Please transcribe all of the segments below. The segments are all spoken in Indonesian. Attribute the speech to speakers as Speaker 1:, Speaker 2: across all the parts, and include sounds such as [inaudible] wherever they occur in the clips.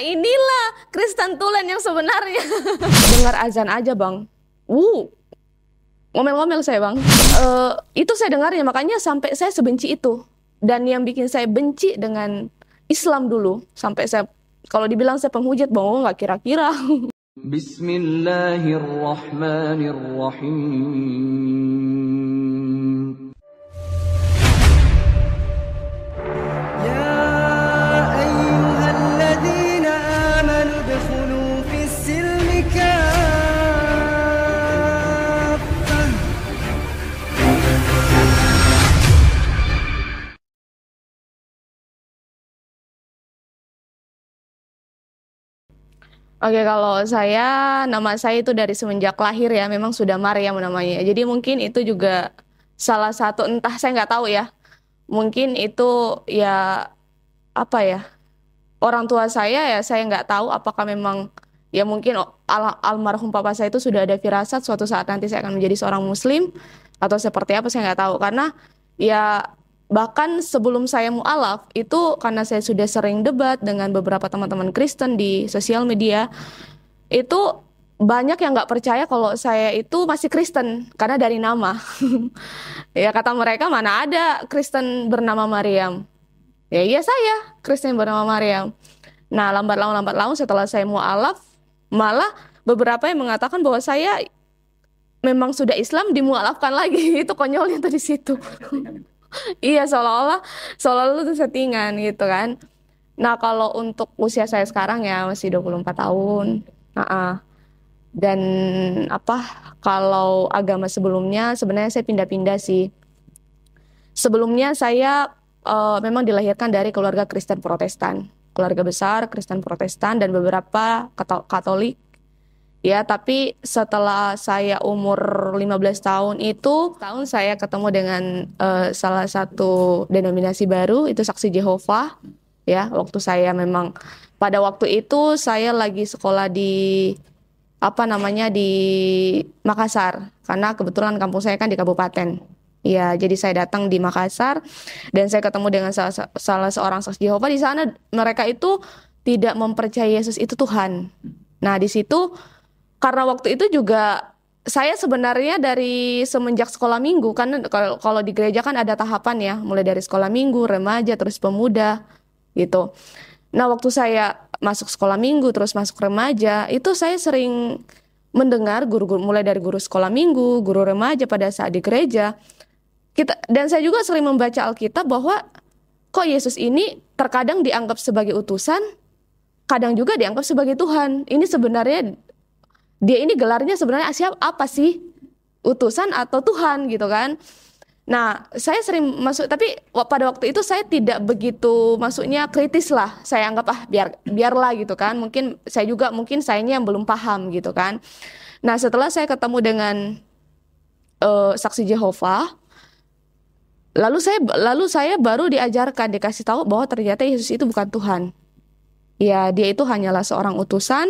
Speaker 1: Inilah Kristen Tulen yang sebenarnya. [laughs] Dengar azan aja bang. Wuh, ngomel-ngomel saya bang. Uh, itu saya dengarnya makanya sampai saya sebenci itu. Dan yang bikin saya benci dengan Islam dulu sampai saya kalau dibilang saya penghujat bang, oh, nggak kira-kira.
Speaker 2: [laughs] Bismillahirrahmanirrahim.
Speaker 1: Oke, kalau saya nama saya itu dari semenjak lahir ya, memang sudah Maryam namanya. Jadi mungkin itu juga salah satu entah saya nggak tahu ya. Mungkin itu ya apa ya? Orang tua saya ya saya nggak tahu apakah memang ya mungkin al almarhum papa saya itu sudah ada firasat suatu saat nanti saya akan menjadi seorang muslim atau seperti apa saya nggak tahu karena ya bahkan sebelum saya mualaf itu karena saya sudah sering debat dengan beberapa teman-teman Kristen di sosial media itu banyak yang nggak percaya kalau saya itu masih Kristen karena dari nama [laughs] ya kata mereka mana ada Kristen bernama Mariam ya iya saya Kristen bernama Mariam nah lambat laun lambat laun setelah saya mualaf malah beberapa yang mengatakan bahwa saya memang sudah Islam dimualafkan lagi [laughs] itu konyolnya tadi situ [laughs] [laughs] iya seolah-olah seolah-olah tuh settingan gitu kan nah kalau untuk usia saya sekarang ya masih 24 tahun nah uh, dan apa kalau agama sebelumnya sebenarnya saya pindah-pindah sih sebelumnya saya uh, memang dilahirkan dari keluarga Kristen Protestan keluarga besar Kristen Protestan dan beberapa Katolik Ya, tapi setelah saya umur 15 tahun itu, tahun saya ketemu dengan uh, salah satu denominasi baru itu Saksi Jehovah. Ya, waktu saya memang pada waktu itu saya lagi sekolah di apa namanya di Makassar karena kebetulan kampung saya kan di kabupaten. Ya, jadi saya datang di Makassar dan saya ketemu dengan salah, salah seorang Saksi Jehovah di sana mereka itu tidak mempercayai Yesus itu Tuhan. Nah, di situ karena waktu itu juga saya sebenarnya dari semenjak sekolah minggu kan kalau di gereja kan ada tahapan ya, mulai dari sekolah minggu, remaja, terus pemuda gitu. Nah, waktu saya masuk sekolah minggu terus masuk remaja, itu saya sering mendengar guru-guru mulai dari guru sekolah minggu, guru remaja pada saat di gereja. Kita dan saya juga sering membaca Alkitab bahwa kok Yesus ini terkadang dianggap sebagai utusan, kadang juga dianggap sebagai Tuhan. Ini sebenarnya dia ini gelarnya sebenarnya siapa apa sih utusan atau Tuhan gitu kan Nah, saya sering masuk, tapi pada waktu itu saya tidak begitu masuknya kritis lah. Saya anggap ah biar biarlah gitu kan. Mungkin saya juga mungkin ini yang belum paham gitu kan. Nah, setelah saya ketemu dengan uh, saksi Jehova lalu saya lalu saya baru diajarkan dikasih tahu bahwa ternyata Yesus itu bukan Tuhan. Ya, dia itu hanyalah seorang utusan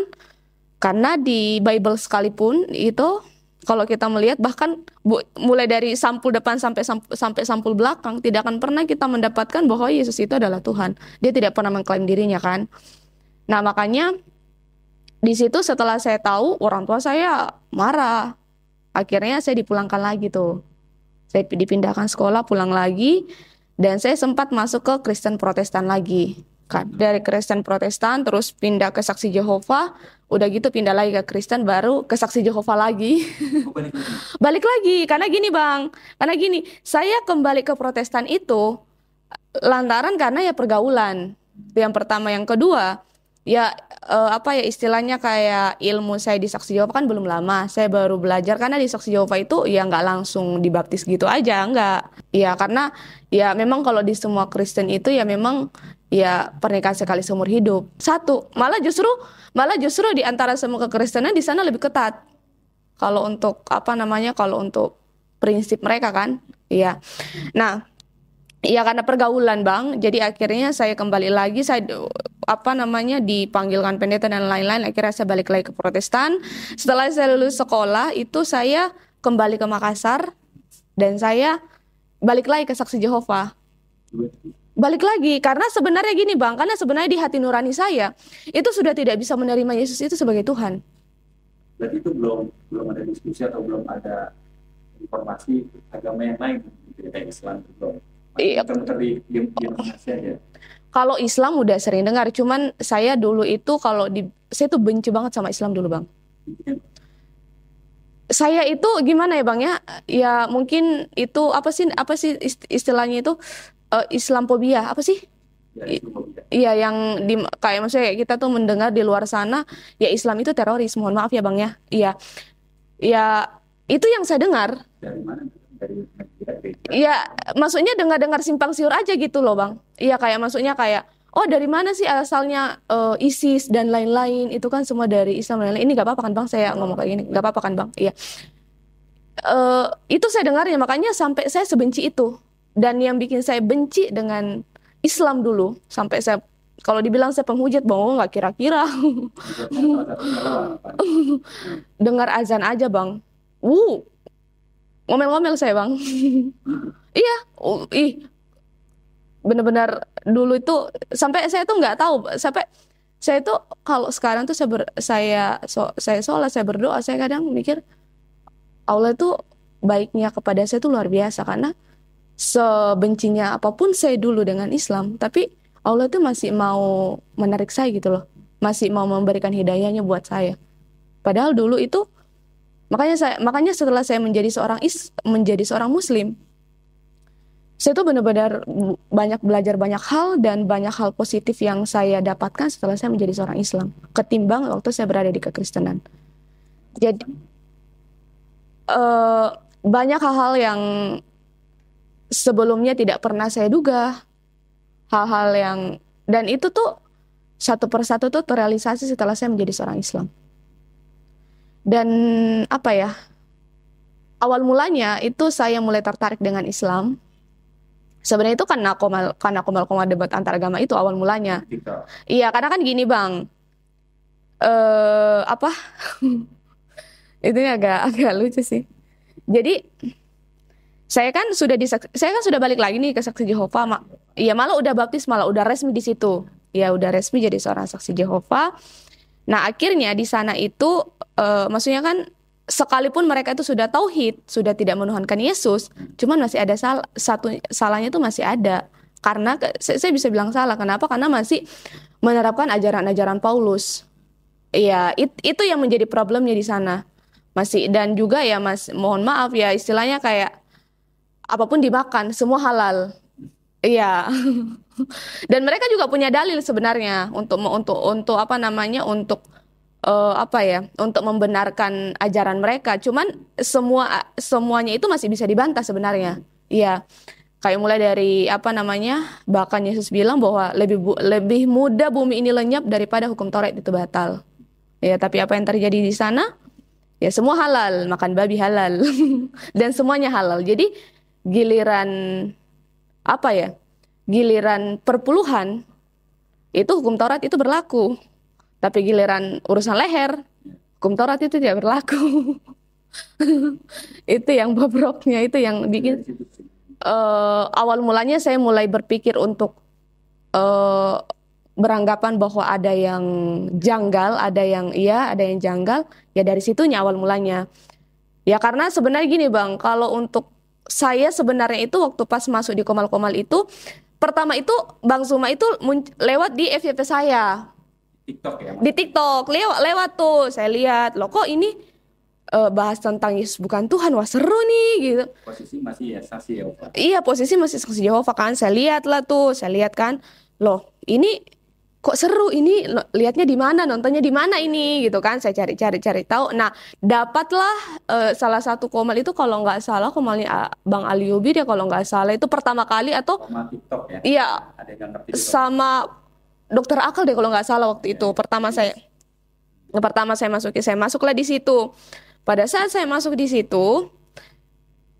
Speaker 1: karena di Bible sekalipun itu kalau kita melihat bahkan bu, mulai dari sampul depan sampai sampai sampul belakang tidak akan pernah kita mendapatkan bahwa Yesus itu adalah Tuhan. Dia tidak pernah mengklaim dirinya kan. Nah, makanya di situ setelah saya tahu orang tua saya marah. Akhirnya saya dipulangkan lagi tuh. Saya dipindahkan sekolah, pulang lagi dan saya sempat masuk ke Kristen Protestan lagi kan dari Kristen Protestan terus pindah ke Saksi Jehova udah gitu pindah lagi ke Kristen baru ke Saksi Jehova lagi oh, [laughs] balik, lagi. karena gini bang karena gini saya kembali ke Protestan itu lantaran karena ya pergaulan yang pertama yang kedua ya uh, apa ya istilahnya kayak ilmu saya di Saksi Jawa kan belum lama. Saya baru belajar karena di Saksi Jawa itu ya nggak langsung dibaptis gitu aja, nggak. Ya karena ya memang kalau di semua Kristen itu ya memang ya pernikahan sekali seumur hidup. Satu, malah justru malah justru di antara semua kekristenan di sana lebih ketat. Kalau untuk apa namanya? Kalau untuk prinsip mereka kan. ya Nah, Iya karena pergaulan bang, jadi akhirnya saya kembali lagi saya apa namanya dipanggilkan pendeta dan lain-lain akhirnya saya balik lagi ke Protestan setelah saya lulus sekolah itu saya kembali ke Makassar dan saya balik lagi ke saksi Jehovah balik lagi karena sebenarnya gini bang karena sebenarnya di hati nurani saya itu sudah tidak bisa menerima Yesus itu sebagai Tuhan
Speaker 2: berarti itu belum belum ada diskusi atau belum ada informasi agama yang lain gitu ya, Islam belum Iya.
Speaker 1: Kalau Islam udah sering dengar, cuman saya dulu itu kalau di saya tuh benci banget sama Islam dulu, Bang. Saya itu gimana ya, Bang ya? Ya mungkin itu apa sih apa sih istilahnya itu uh, eh, pobia apa sih? Ya, iya yang di kayak maksudnya kita tuh mendengar di luar sana ya Islam itu teroris. Mohon maaf ya Bang ya. Iya. Ya itu yang saya dengar. Dari mana? Iya, maksudnya dengar-dengar simpang siur aja gitu loh, Bang. Iya, kayak maksudnya kayak oh dari mana sih asalnya uh, ISIS dan lain-lain itu kan semua dari Islam lain-lain ini gak apa-apa kan bang saya ngomong kayak gini gak apa-apa kan bang iya uh, itu saya dengarnya makanya sampai saya sebenci itu dan yang bikin saya benci dengan Islam dulu sampai saya kalau dibilang saya penghujat bang oh, nggak oh, kira-kira [laughs] dengar azan aja bang wuh ngomel-ngomel saya bang [laughs] iya uh, ih benar-benar dulu itu sampai saya tuh nggak tahu sampai saya tuh kalau sekarang tuh saya ber, saya so, saya sholat saya berdoa saya kadang mikir Allah itu baiknya kepada saya tuh luar biasa karena sebencinya apapun saya dulu dengan Islam tapi Allah itu masih mau menarik saya gitu loh masih mau memberikan hidayahnya buat saya padahal dulu itu Makanya saya makanya setelah saya menjadi seorang is menjadi seorang muslim saya tuh benar-benar banyak belajar banyak hal dan banyak hal positif yang saya dapatkan setelah saya menjadi seorang Islam ketimbang waktu saya berada di kekristenan. Jadi uh, banyak hal-hal yang sebelumnya tidak pernah saya duga, hal-hal yang dan itu tuh satu persatu tuh terrealisasi setelah saya menjadi seorang Islam dan apa ya awal mulanya itu saya mulai tertarik dengan Islam sebenarnya itu karena mal, karena mal, mal debat antar agama itu awal mulanya Kita. iya karena kan gini bang eh apa [laughs] itu agak agak lucu sih jadi saya kan sudah di saya kan sudah balik lagi nih ke saksi Jehova mak iya malah udah baptis malah udah resmi di situ ya udah resmi jadi seorang saksi Jehova Nah akhirnya di sana itu uh, maksudnya kan sekalipun mereka itu sudah tauhid, sudah tidak menuhankan Yesus, cuman masih ada sal satu salahnya itu masih ada. Karena saya, bisa bilang salah. Kenapa? Karena masih menerapkan ajaran-ajaran Paulus. Iya, it, itu yang menjadi problemnya di sana. Masih dan juga ya Mas, mohon maaf ya istilahnya kayak apapun dimakan, semua halal. Iya. [laughs] Dan mereka juga punya dalil sebenarnya untuk untuk untuk apa namanya untuk uh, apa ya untuk membenarkan ajaran mereka. Cuman semua semuanya itu masih bisa dibantah sebenarnya. Iya. Kayak mulai dari apa namanya bahkan Yesus bilang bahwa lebih bu, lebih mudah bumi ini lenyap daripada hukum Taurat itu batal. Ya, tapi apa yang terjadi di sana? Ya semua halal, makan babi halal [laughs] dan semuanya halal. Jadi giliran apa ya giliran perpuluhan itu hukum Taurat itu berlaku tapi giliran urusan leher hukum Taurat itu tidak berlaku [laughs] itu yang bobroknya itu yang bikin uh, awal mulanya saya mulai berpikir untuk uh, beranggapan bahwa ada yang janggal, ada yang iya, ada yang janggal, ya dari situnya awal mulanya. Ya karena sebenarnya gini Bang, kalau untuk saya sebenarnya itu waktu pas masuk di Komal-Komal itu pertama itu Bang Zuma itu lewat di FYP saya. TikTok ya? Di TikTok lewat lewat tuh saya lihat loh kok ini uh, bahas tentang Yesus bukan Tuhan wah seru nih gitu.
Speaker 2: Posisi masih ya saksi Yehova. Iya
Speaker 1: posisi masih saksi Yehova kan saya lihat lah tuh saya lihat kan loh ini kok seru ini lihatnya di mana nontonnya di mana ini gitu kan saya cari-cari cari tahu nah dapatlah uh, salah satu komal itu kalau nggak salah komalnya Bang Ali Yubi dia ya kalau nggak salah itu pertama kali atau TikTok ya iya sama dokter akal deh kalau nggak salah waktu ya, itu iya. pertama ya. saya pertama saya masuki saya masuklah di situ pada saat saya masuk di situ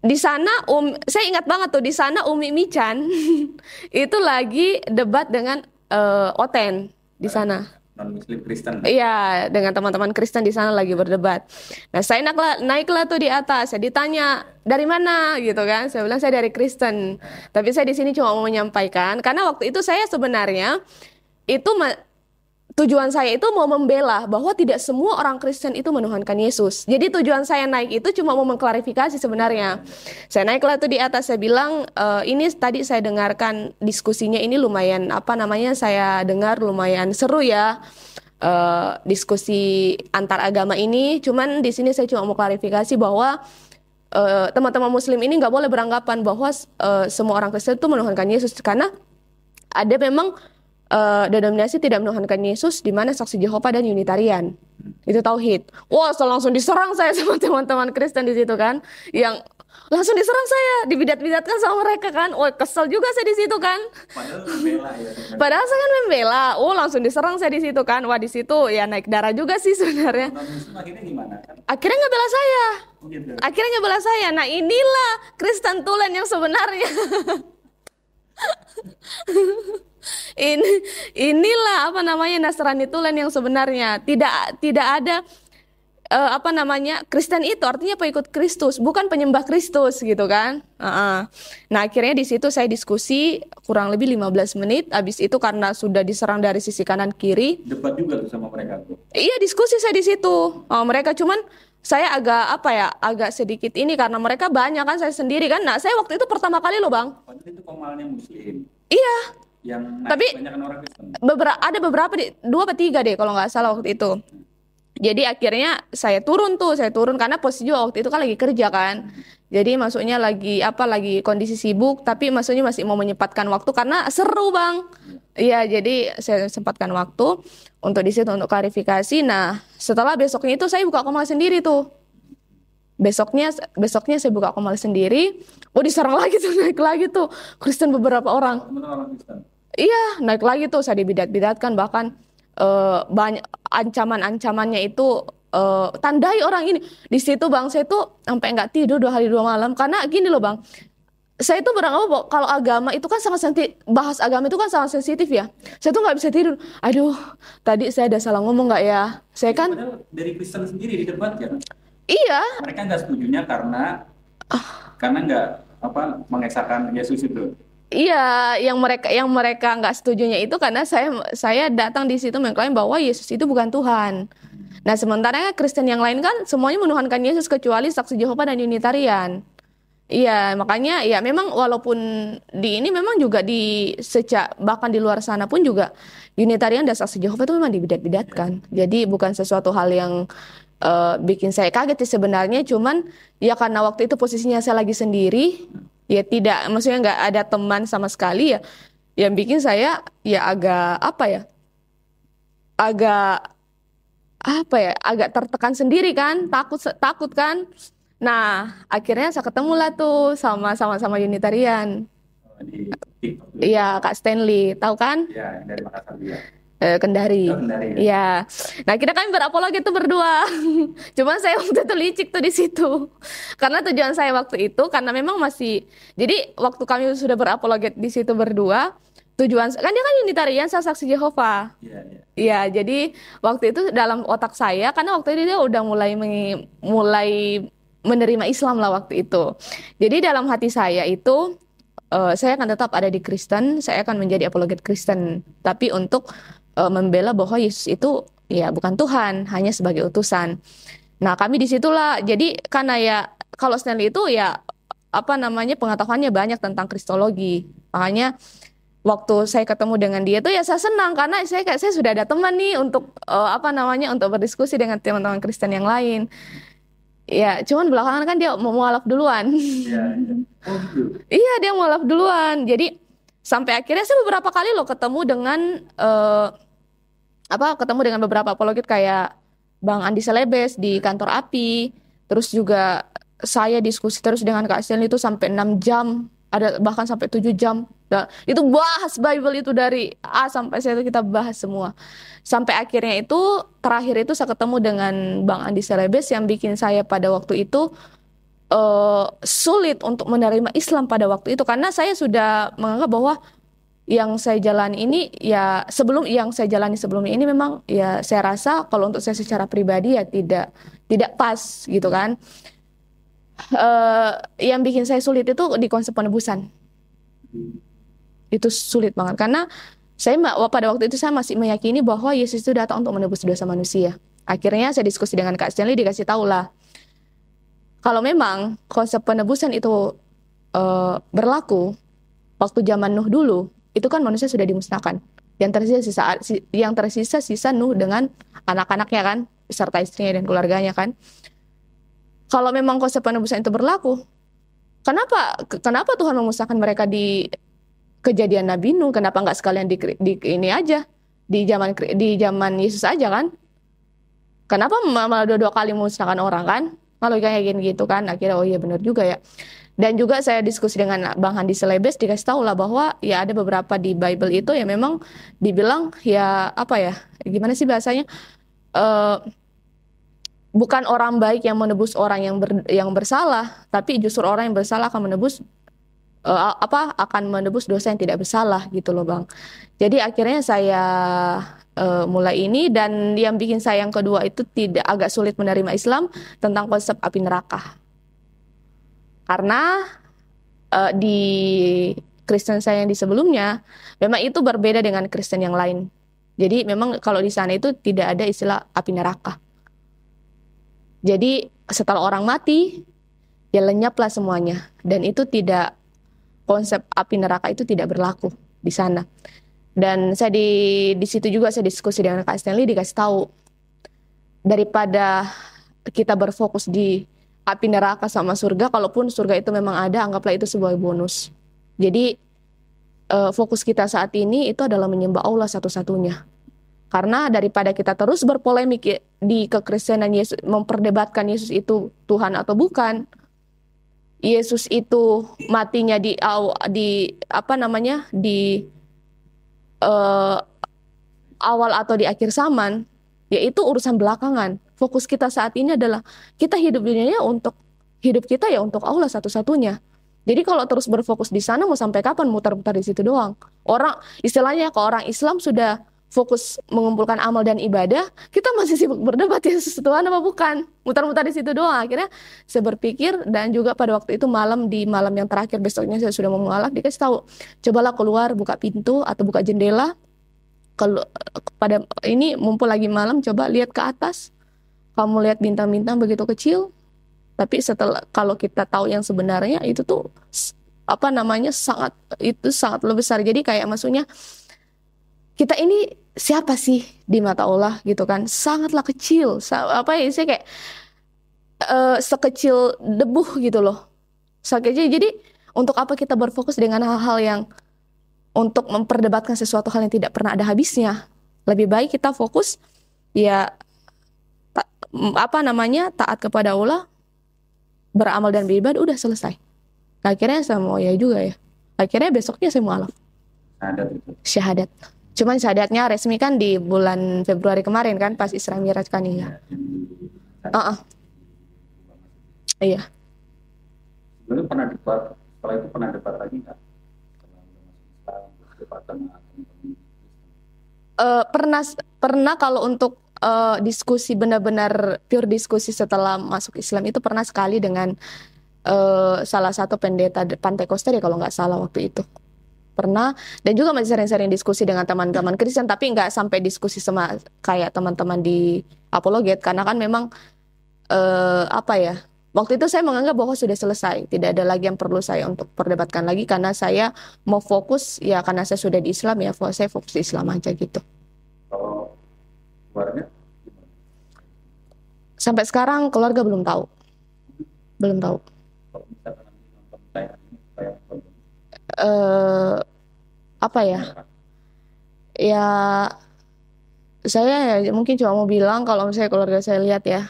Speaker 1: di sana um saya ingat banget tuh di sana Umi Michan [laughs] itu lagi debat dengan uh, Oten di sana.
Speaker 2: Non Muslim Kristen.
Speaker 1: Iya, dengan teman-teman Kristen di sana lagi berdebat. Nah, saya naiklah, naiklah tuh di atas. Saya ditanya dari mana gitu kan? Saya bilang saya dari Kristen. Tapi saya di sini cuma mau menyampaikan karena waktu itu saya sebenarnya itu tujuan saya itu mau membela bahwa tidak semua orang Kristen itu menuhankan Yesus. Jadi tujuan saya naik itu cuma mau mengklarifikasi sebenarnya. Saya naiklah tuh di atas saya bilang e, ini tadi saya dengarkan diskusinya ini lumayan apa namanya saya dengar lumayan seru ya. Uh, diskusi antar agama ini, cuman di sini saya cuma mau klarifikasi bahwa eh, teman-teman uh, Muslim ini nggak boleh beranggapan bahwa uh, semua orang Kristen itu menuhankan Yesus karena ada memang uh, eh, denominasi tidak menuhankan Yesus di mana saksi Jehova dan Unitarian. Itu tauhid. Wah, so langsung diserang saya [laughs] sama teman-teman Kristen di situ kan, yang langsung diserang saya, dibidat-bidatkan sama mereka kan. Wah, kesel juga saya di situ kan. Padahal kan ya. [laughs] saya kan membela. Oh, langsung diserang saya di situ kan. Wah, di situ ya naik darah juga sih sebenarnya. Akhirnya gimana? Kan? Akhirnya nggak saya. Oh, gitu. Akhirnya nggak saya. Nah, inilah Kristen Tulen yang sebenarnya. [laughs] [laughs] In, inilah apa namanya Nasrani tulen yang sebenarnya tidak tidak ada uh, apa namanya Kristen itu artinya pengikut Kristus bukan penyembah Kristus gitu kan uh -uh. nah akhirnya di situ saya diskusi kurang lebih 15 menit habis itu karena sudah diserang dari sisi kanan kiri
Speaker 2: debat juga sama mereka tuh
Speaker 1: iya diskusi saya di situ oh, mereka cuman saya agak apa ya agak sedikit ini karena mereka banyak kan saya sendiri kan nah saya waktu itu pertama kali loh bang waktu
Speaker 2: oh, itu komalnya muslim iya yang tapi orang
Speaker 1: beberapa ada beberapa di, dua atau tiga deh kalau nggak salah waktu itu jadi akhirnya saya turun tuh saya turun karena posisi juga waktu itu kan lagi kerja kan jadi maksudnya lagi apa lagi kondisi sibuk tapi maksudnya masih mau menyempatkan waktu karena seru bang Iya, jadi saya sempatkan waktu untuk di situ untuk klarifikasi. Nah, setelah besoknya itu saya buka komal sendiri tuh. Besoknya besoknya saya buka komal sendiri. Oh, diserang lagi tuh [laughs] naik lagi tuh Kristen beberapa orang. Iya, naik lagi tuh saya dibidat-bidatkan bahkan uh, banyak ancaman-ancamannya itu uh, tandai orang ini. Di situ Bang saya tuh sampai nggak tidur dua hari dua malam karena gini loh Bang saya itu beranggapan kalau agama itu kan sangat sensitif, bahas agama itu kan sangat sensitif ya. Saya tuh nggak bisa tidur. Aduh, tadi saya ada salah ngomong nggak ya? Saya kan
Speaker 2: dari Kristen sendiri di debat ya. Iya. Mereka nggak setuju nya karena oh. karena nggak apa mengesahkan Yesus itu.
Speaker 1: Iya, yang mereka yang mereka nggak setuju nya itu karena saya saya datang di situ mengklaim bahwa Yesus itu bukan Tuhan. Nah, sementara Kristen yang lain kan semuanya menuhankan Yesus kecuali Saksi Jehovah dan Unitarian. Iya, makanya ya memang walaupun di ini memang juga di sejak bahkan di luar sana pun juga Unitarian dan Saksi Jehovah itu memang dibidat-bidatkan. Jadi bukan sesuatu hal yang uh, bikin saya kaget sih sebenarnya, cuman ya karena waktu itu posisinya saya lagi sendiri, ya tidak maksudnya nggak ada teman sama sekali ya, yang bikin saya ya agak apa ya, agak apa ya, agak tertekan sendiri kan, takut takut kan. Nah, akhirnya saya ketemu lah tuh sama sama sama Unitarian. Iya, Kak Stanley, tahu kan? Iya, dari Makassar dia. Eh, Kendari. Oh, Kendari. Ya. Iya. Ya. Nah, kita kan berapologi itu berdua. [laughs] Cuman saya waktu itu licik tuh di situ. karena tujuan saya waktu itu karena memang masih jadi waktu kami sudah berapologi di situ berdua, tujuan kan dia kan unitarian saya saksi Jehova. Iya, iya. Ya, jadi waktu itu dalam otak saya karena waktu itu dia udah mulai mengi, mulai menerima Islam lah waktu itu. Jadi dalam hati saya itu uh, saya akan tetap ada di Kristen, saya akan menjadi apologet Kristen, tapi untuk uh, membela bahwa Yesus itu ya bukan Tuhan, hanya sebagai utusan. Nah kami disitulah, jadi karena ya kalau Stanley itu ya apa namanya pengetahuannya banyak tentang Kristologi, makanya waktu saya ketemu dengan dia tuh ya saya senang karena saya kayak saya sudah ada teman nih untuk uh, apa namanya untuk berdiskusi dengan teman-teman Kristen yang lain. Iya, cuman belakangan kan dia mau mualaf duluan. Iya, oh, [laughs] gitu. iya dia mualaf duluan. Jadi sampai akhirnya saya beberapa kali lo ketemu dengan uh, apa ketemu dengan beberapa apologit kayak Bang Andi Selebes di kantor API, terus juga saya diskusi terus dengan Kak Silni itu sampai enam jam ada bahkan sampai tujuh jam. Nah, itu bahas Bible itu dari A sampai Z itu kita bahas semua. Sampai akhirnya itu terakhir itu saya ketemu dengan Bang Andi Selebes yang bikin saya pada waktu itu uh, sulit untuk menerima Islam pada waktu itu karena saya sudah menganggap bahwa yang saya jalani ini ya sebelum yang saya jalani sebelumnya ini memang ya saya rasa kalau untuk saya secara pribadi ya tidak tidak pas gitu kan uh, yang bikin saya sulit itu di konsep penebusan itu sulit banget karena saya pada waktu itu saya masih meyakini bahwa Yesus itu datang untuk menebus dosa manusia akhirnya saya diskusi dengan Kak Stanley dikasih tahu lah kalau memang konsep penebusan itu uh, berlaku waktu zaman Nuh dulu itu kan manusia sudah dimusnahkan yang tersisa sisa yang tersisa sisa Nuh dengan anak-anaknya kan serta istrinya dan keluarganya kan kalau memang konsep penebusan itu berlaku, kenapa kenapa Tuhan memusahkan mereka di kejadian Nabi Nuh? Kenapa nggak sekalian di, di ini aja di zaman di zaman Yesus aja kan? Kenapa malah dua-dua kali memusnahkan orang kan? Kalau kayak gini gitu kan, akhirnya oh iya benar juga ya. Dan juga saya diskusi dengan Bang Handi Selebes dikasih tahu lah bahwa ya ada beberapa di Bible itu ya memang dibilang ya apa ya gimana sih bahasanya? Uh, bukan orang baik yang menebus orang yang ber, yang bersalah, tapi justru orang yang bersalah akan menebus uh, apa akan menebus dosa yang tidak bersalah gitu loh bang. Jadi akhirnya saya uh, mulai ini dan yang bikin saya yang kedua itu tidak agak sulit menerima Islam tentang konsep api neraka karena uh, di Kristen saya yang di sebelumnya memang itu berbeda dengan Kristen yang lain. Jadi memang kalau di sana itu tidak ada istilah api neraka. Jadi setelah orang mati, ya lenyaplah semuanya. Dan itu tidak konsep api neraka itu tidak berlaku di sana. Dan saya di di situ juga saya diskusi dengan Kak Stanley dikasih tahu daripada kita berfokus di api neraka sama surga, kalaupun surga itu memang ada, anggaplah itu sebuah bonus. Jadi eh, fokus kita saat ini itu adalah menyembah Allah satu-satunya. Karena daripada kita terus berpolemik di kekristenan Yesus memperdebatkan Yesus itu Tuhan atau bukan, Yesus itu matinya di di apa namanya di uh, awal atau di akhir zaman, yaitu urusan belakangan. Fokus kita saat ini adalah kita hidup dunianya untuk hidup kita ya untuk Allah satu-satunya. Jadi kalau terus berfokus di sana mau sampai kapan muter-muter di situ doang. Orang istilahnya kalau orang Islam sudah fokus mengumpulkan amal dan ibadah, kita masih sibuk berdebat ya Tuhan apa bukan. Mutar-mutar di situ doang. Akhirnya saya berpikir dan juga pada waktu itu malam di malam yang terakhir besoknya saya sudah mau dikasih tahu, cobalah keluar buka pintu atau buka jendela. Kalau pada ini mumpul lagi malam coba lihat ke atas. Kamu lihat bintang-bintang begitu kecil. Tapi setelah kalau kita tahu yang sebenarnya itu tuh apa namanya sangat itu sangat lebih besar. Jadi kayak maksudnya kita ini siapa sih di mata Allah gitu kan sangatlah kecil apa ya saya kayak uh, sekecil debu gitu loh sakitnya jadi untuk apa kita berfokus dengan hal-hal yang untuk memperdebatkan sesuatu hal yang tidak pernah ada habisnya lebih baik kita fokus ya ta, apa namanya taat kepada Allah beramal dan beribadah udah selesai akhirnya saya mau ya juga ya akhirnya besoknya saya mau alaf syahadat Cuman syahadatnya resmi kan di bulan Februari kemarin kan pas Isra Miraj kan iya. Uh -uh. Iya.
Speaker 2: Belum iya. pernah debat, setelah itu pernah debat lagi nggak? Debat
Speaker 1: Uh, pernah pernah kalau untuk uh, diskusi benar-benar pure diskusi setelah masuk Islam itu pernah sekali dengan uh, salah satu pendeta Pantai Koster ya kalau nggak salah waktu itu pernah dan juga masih sering-sering diskusi dengan teman-teman Kristen tapi nggak sampai diskusi sama kayak teman-teman di apologet karena kan memang uh, apa ya waktu itu saya menganggap bahwa sudah selesai tidak ada lagi yang perlu saya untuk perdebatkan lagi karena saya mau fokus ya karena saya sudah di Islam ya saya fokus di Islam aja gitu oh, sampai sekarang keluarga belum tahu belum tahu uh, apa ya? Ya saya ya mungkin cuma mau bilang kalau misalnya keluarga saya lihat ya,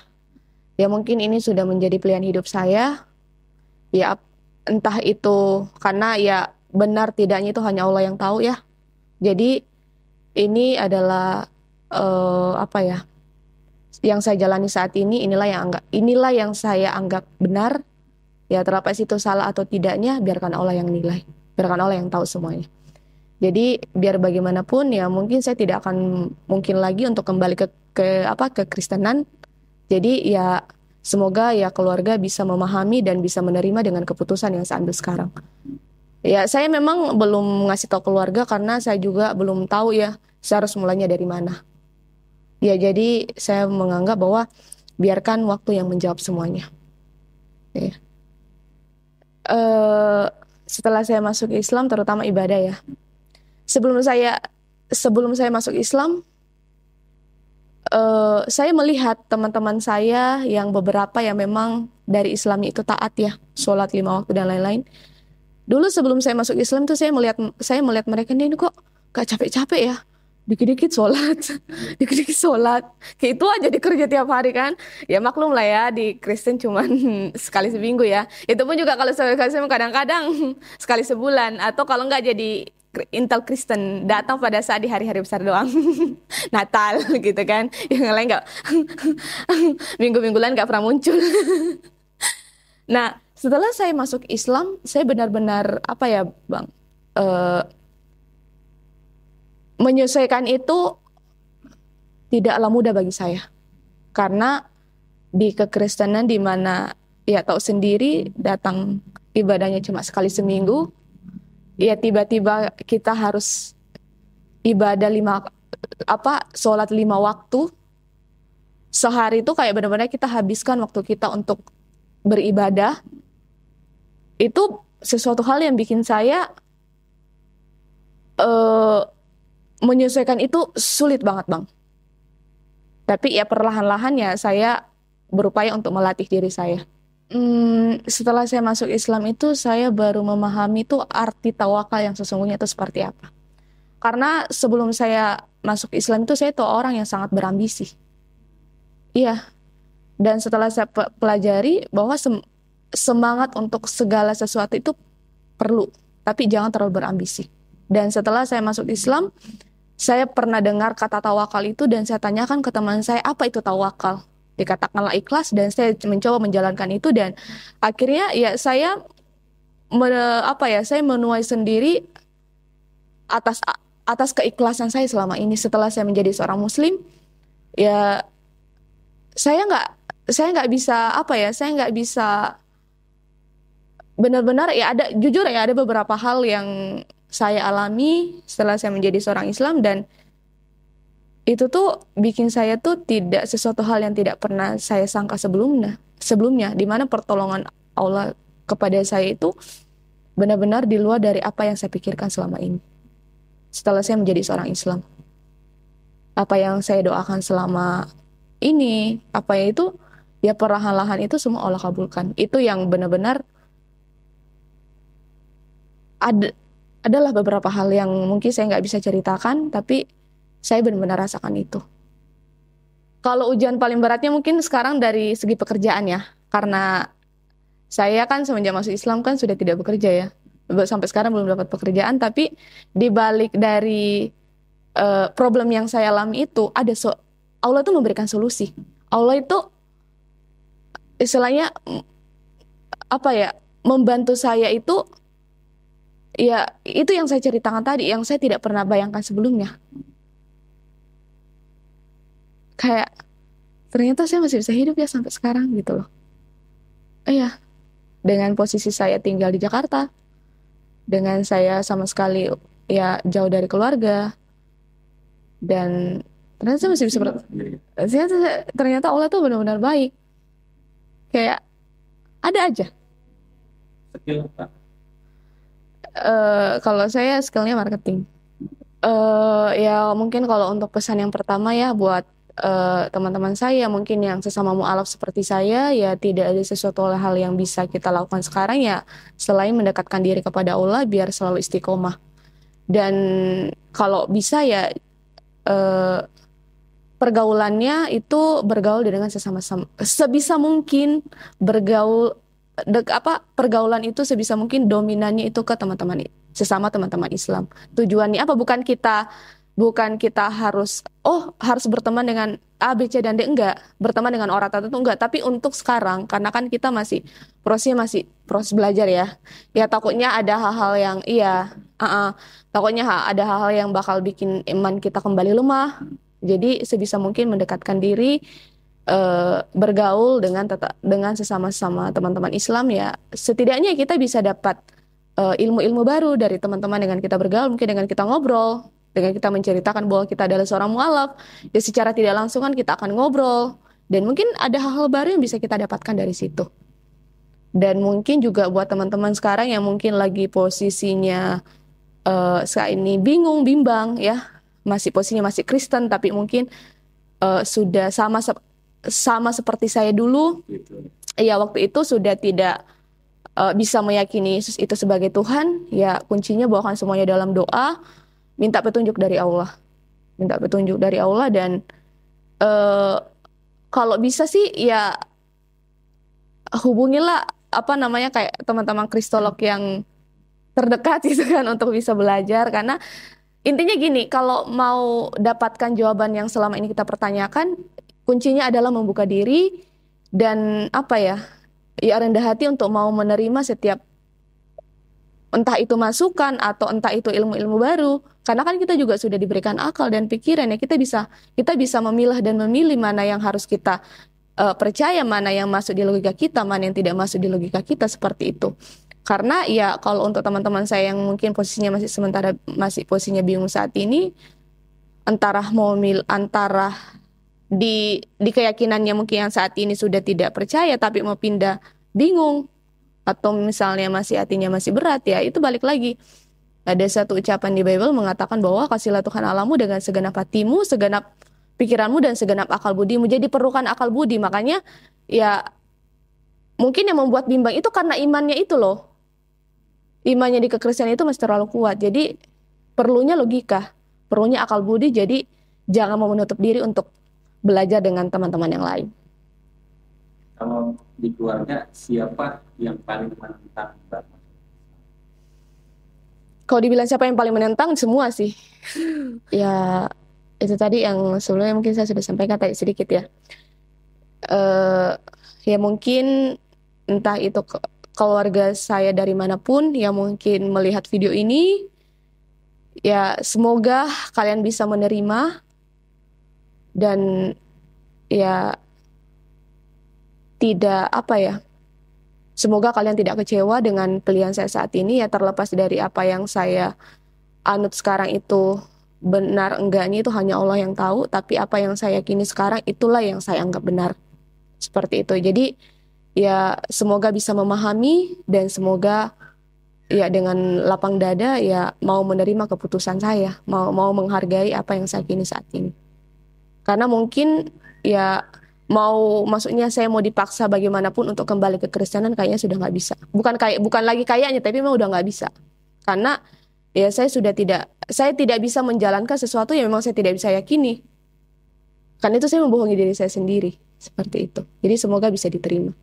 Speaker 1: ya mungkin ini sudah menjadi pilihan hidup saya. Ya entah itu karena ya benar tidaknya itu hanya Allah yang tahu ya. Jadi ini adalah uh, apa ya? Yang saya jalani saat ini inilah yang anggap inilah yang saya anggap benar. Ya terlepas itu salah atau tidaknya biarkan Allah yang nilai biarkan Allah yang tahu semuanya jadi biar bagaimanapun ya mungkin saya tidak akan mungkin lagi untuk kembali ke ke apa ke Kristenan jadi ya semoga ya keluarga bisa memahami dan bisa menerima dengan keputusan yang saya ambil sekarang ya saya memang belum ngasih tahu keluarga karena saya juga belum tahu ya saya harus mulainya dari mana ya jadi saya menganggap bahwa biarkan waktu yang menjawab semuanya ya. Uh, setelah saya masuk Islam terutama ibadah ya. Sebelum saya sebelum saya masuk Islam uh, saya melihat teman-teman saya yang beberapa yang memang dari Islam itu taat ya, sholat lima waktu dan lain-lain. Dulu sebelum saya masuk Islam tuh saya melihat saya melihat mereka ini kok gak capek-capek ya dikit-dikit sholat, iya. [laughs] dikit-dikit sholat, kayak itu aja dikerja tiap hari kan, ya maklum lah ya di Kristen cuman [laughs] sekali seminggu ya, itu pun juga kalau sekali seminggu kadang-kadang [laughs] sekali sebulan atau kalau nggak jadi Intel Kristen datang pada saat di hari-hari besar doang Natal gitu kan yang lain nggak minggu-minggu lain nggak pernah muncul nah setelah saya masuk Islam saya benar-benar apa ya bang uh, menyesuaikan itu tidaklah mudah bagi saya. Karena di kekristenan di mana ya tahu sendiri datang ibadahnya cuma sekali seminggu, ya tiba-tiba kita harus ibadah lima apa sholat lima waktu sehari itu kayak benar-benar kita habiskan waktu kita untuk beribadah itu sesuatu hal yang bikin saya uh, menyesuaikan itu sulit banget bang. Tapi ya perlahan-lahan ya saya berupaya untuk melatih diri saya. Hmm, setelah saya masuk Islam itu saya baru memahami itu arti tawakal yang sesungguhnya itu seperti apa. Karena sebelum saya masuk Islam itu saya itu orang yang sangat berambisi. Iya. Dan setelah saya pelajari bahwa sem semangat untuk segala sesuatu itu perlu, tapi jangan terlalu berambisi. Dan setelah saya masuk Islam, saya pernah dengar kata tawakal itu dan saya tanyakan ke teman saya apa itu tawakal dikatakanlah ikhlas dan saya mencoba menjalankan itu dan akhirnya ya saya me, apa ya saya menuai sendiri atas atas keikhlasan saya selama ini setelah saya menjadi seorang muslim ya saya nggak saya nggak bisa apa ya saya nggak bisa benar-benar ya ada jujur ya ada beberapa hal yang saya alami setelah saya menjadi seorang Islam dan itu tuh bikin saya tuh tidak sesuatu hal yang tidak pernah saya sangka sebelumnya sebelumnya di mana pertolongan Allah kepada saya itu benar-benar di luar dari apa yang saya pikirkan selama ini setelah saya menjadi seorang Islam apa yang saya doakan selama ini apa ya itu ya perlahan-lahan itu semua Allah kabulkan itu yang benar-benar ada adalah beberapa hal yang mungkin saya nggak bisa ceritakan, tapi saya benar-benar rasakan itu. Kalau ujian paling beratnya mungkin sekarang dari segi pekerjaan ya, karena saya kan semenjak masuk Islam kan sudah tidak bekerja ya, sampai sekarang belum dapat pekerjaan. Tapi dibalik dari uh, problem yang saya alami itu ada so Allah itu memberikan solusi. Allah itu istilahnya apa ya membantu saya itu ya itu yang saya ceritakan tadi yang saya tidak pernah bayangkan sebelumnya kayak ternyata saya masih bisa hidup ya sampai sekarang gitu loh iya eh dengan posisi saya tinggal di Jakarta dengan saya sama sekali ya jauh dari keluarga dan ternyata saya masih bisa ber... ternyata, ternyata Allah tuh benar-benar baik kayak ada aja Eh, kalau saya skillnya marketing. Uh, ya mungkin kalau untuk pesan yang pertama ya buat eh, teman-teman uh, saya mungkin yang sesama mualaf seperti saya ya tidak ada sesuatu hal yang bisa kita lakukan sekarang ya selain mendekatkan diri kepada Allah biar selalu istiqomah dan kalau bisa ya uh, pergaulannya itu bergaul dengan sesama sebisa mungkin bergaul de, apa pergaulan itu sebisa mungkin dominannya itu ke teman-teman sesama teman-teman Islam. Tujuannya apa? Bukan kita bukan kita harus oh harus berteman dengan A B C dan D enggak berteman dengan orang tertentu enggak tapi untuk sekarang karena kan kita masih prosesnya masih proses belajar ya ya takutnya ada hal-hal yang iya uh -uh, takutnya ada hal-hal yang bakal bikin iman kita kembali lemah jadi sebisa mungkin mendekatkan diri Eh, bergaul dengan tata, dengan sesama-sama teman-teman Islam ya setidaknya kita bisa dapat ilmu eh, ilmu-ilmu baru dari teman-teman dengan kita bergaul mungkin dengan kita ngobrol dengan kita menceritakan bahwa kita adalah seorang mualaf ya secara tidak langsung kan kita akan ngobrol dan mungkin ada hal-hal baru yang bisa kita dapatkan dari situ dan mungkin juga buat teman-teman sekarang yang mungkin lagi posisinya uh, saat ini bingung bimbang ya masih posisinya masih Kristen tapi mungkin uh, sudah sama sama seperti saya dulu. Gitu. Ya waktu itu sudah tidak uh, bisa meyakini Yesus itu sebagai Tuhan, ya kuncinya bawakan semuanya dalam doa, minta petunjuk dari Allah, minta petunjuk dari Allah dan uh, kalau bisa sih ya hubungilah apa namanya kayak teman-teman kristolog yang terdekat [laughs] gitu kan untuk bisa belajar karena intinya gini kalau mau dapatkan jawaban yang selama ini kita pertanyakan kuncinya adalah membuka diri dan apa ya ya rendah hati untuk mau menerima setiap entah itu masukan atau entah itu ilmu-ilmu baru karena kan kita juga sudah diberikan akal dan pikiran ya kita bisa kita bisa memilah dan memilih mana yang harus kita uh, percaya mana yang masuk di logika kita mana yang tidak masuk di logika kita seperti itu karena ya kalau untuk teman-teman saya yang mungkin posisinya masih sementara masih posisinya bingung saat ini antara mau mil antara di di keyakinannya mungkin yang saat ini sudah tidak percaya tapi mau pindah bingung atau misalnya masih hatinya masih berat ya itu balik lagi ada satu ucapan di Bible mengatakan bahwa kasihlah Tuhan alamu dengan segenap hatimu, segenap pikiranmu dan segenap akal budimu. Jadi perlukan akal budi. Makanya ya mungkin yang membuat bimbang itu karena imannya itu loh. Imannya di kekristenan itu masih terlalu kuat. Jadi perlunya logika, perlunya akal budi. Jadi jangan mau menutup diri untuk belajar dengan teman-teman yang lain.
Speaker 2: Kalau di keluarga siapa yang paling menentang Mbak?
Speaker 1: Kalau dibilang siapa yang paling menentang semua sih. [laughs] ya itu tadi yang sebelumnya mungkin saya sudah sampaikan tadi sedikit ya. Uh, ya mungkin entah itu keluarga saya dari manapun yang mungkin melihat video ini ya semoga kalian bisa menerima dan ya tidak apa ya semoga kalian tidak kecewa dengan pilihan saya saat ini ya terlepas dari apa yang saya anut sekarang itu benar enggaknya itu hanya Allah yang tahu tapi apa yang saya yakini sekarang itulah yang saya anggap benar seperti itu jadi ya semoga bisa memahami dan semoga ya dengan lapang dada ya mau menerima keputusan saya mau mau menghargai apa yang saya kini saat ini karena mungkin ya mau maksudnya saya mau dipaksa bagaimanapun untuk kembali ke Kristenan kayaknya sudah nggak bisa bukan kayak bukan lagi kayaknya tapi memang udah nggak bisa karena ya saya sudah tidak saya tidak bisa menjalankan sesuatu yang memang saya tidak bisa yakini karena itu saya membohongi diri saya sendiri seperti itu jadi semoga bisa diterima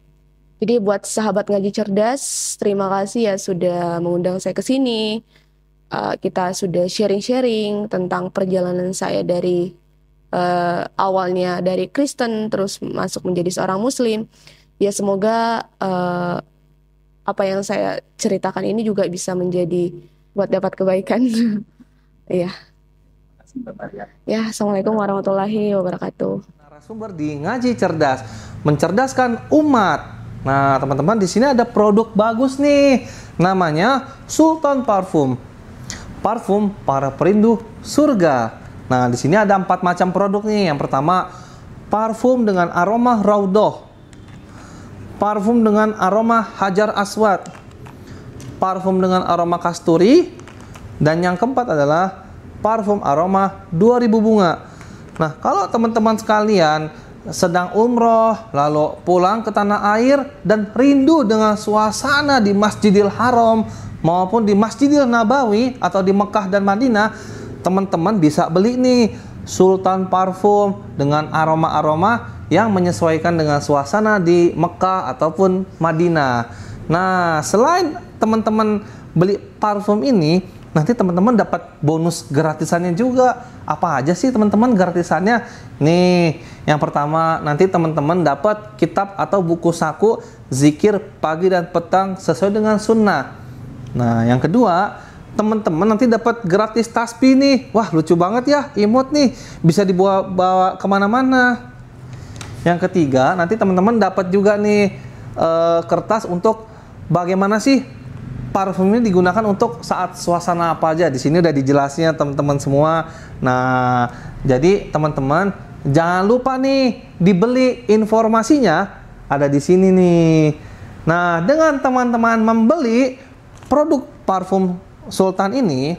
Speaker 1: jadi buat sahabat ngaji cerdas terima kasih ya sudah mengundang saya ke sini uh, kita sudah sharing-sharing tentang perjalanan saya dari uh, awalnya dari Kristen terus masuk menjadi seorang Muslim. Ya semoga uh, apa yang saya ceritakan ini juga bisa menjadi buat dapat kebaikan. [laughs] Iya. ya, assalamualaikum warahmatullahi wabarakatuh.
Speaker 2: Narasumber di ngaji cerdas, mencerdaskan umat. Nah, teman-teman di sini ada produk bagus nih, namanya Sultan Parfum. Parfum para perindu surga. Nah, di sini ada empat macam produk nih. Yang pertama, parfum dengan aroma raudoh. Parfum dengan aroma hajar aswad. Parfum dengan aroma kasturi. Dan yang keempat adalah parfum aroma 2000 bunga. Nah, kalau teman-teman sekalian sedang umroh, lalu pulang ke tanah air dan rindu dengan suasana di Masjidil Haram maupun di Masjidil Nabawi atau di Mekah dan Madinah, teman-teman bisa beli nih Sultan Parfum dengan aroma-aroma yang menyesuaikan dengan suasana di Mekah ataupun Madinah. Nah, selain teman-teman beli parfum ini, nanti teman-teman dapat bonus gratisannya juga. Apa aja sih teman-teman gratisannya? Nih, yang pertama nanti teman-teman dapat kitab atau buku saku zikir pagi dan petang sesuai dengan sunnah. Nah, yang kedua, teman-teman nanti dapat gratis tasbih nih. Wah lucu banget ya imut nih bisa dibawa bawa kemana-mana. Yang ketiga nanti teman-teman dapat juga nih e, kertas untuk bagaimana sih parfum ini digunakan untuk saat suasana apa aja. Di sini udah dijelasnya teman-teman semua. Nah jadi teman-teman jangan lupa nih dibeli informasinya ada di sini nih. Nah dengan teman-teman membeli produk parfum sultan ini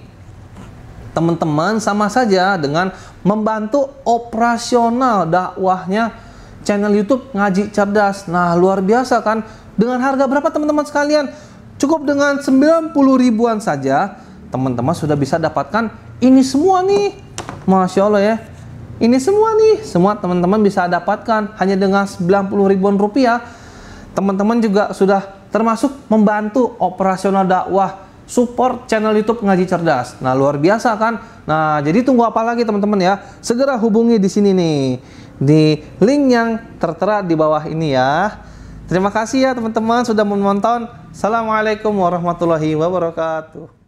Speaker 2: teman-teman sama saja dengan membantu operasional dakwahnya channel YouTube ngaji cerdas. Nah, luar biasa kan? Dengan harga berapa teman-teman sekalian? Cukup dengan 90 ribuan saja, teman-teman sudah bisa dapatkan ini semua nih. Masya Allah ya. Ini semua nih, semua teman-teman bisa dapatkan hanya dengan 90 ribuan rupiah. Teman-teman juga sudah termasuk membantu operasional dakwah support channel YouTube Ngaji Cerdas. Nah, luar biasa kan? Nah, jadi tunggu apa lagi teman-teman ya? Segera hubungi di sini nih di link yang tertera di bawah ini ya. Terima kasih ya teman-teman sudah menonton. Assalamualaikum warahmatullahi wabarakatuh.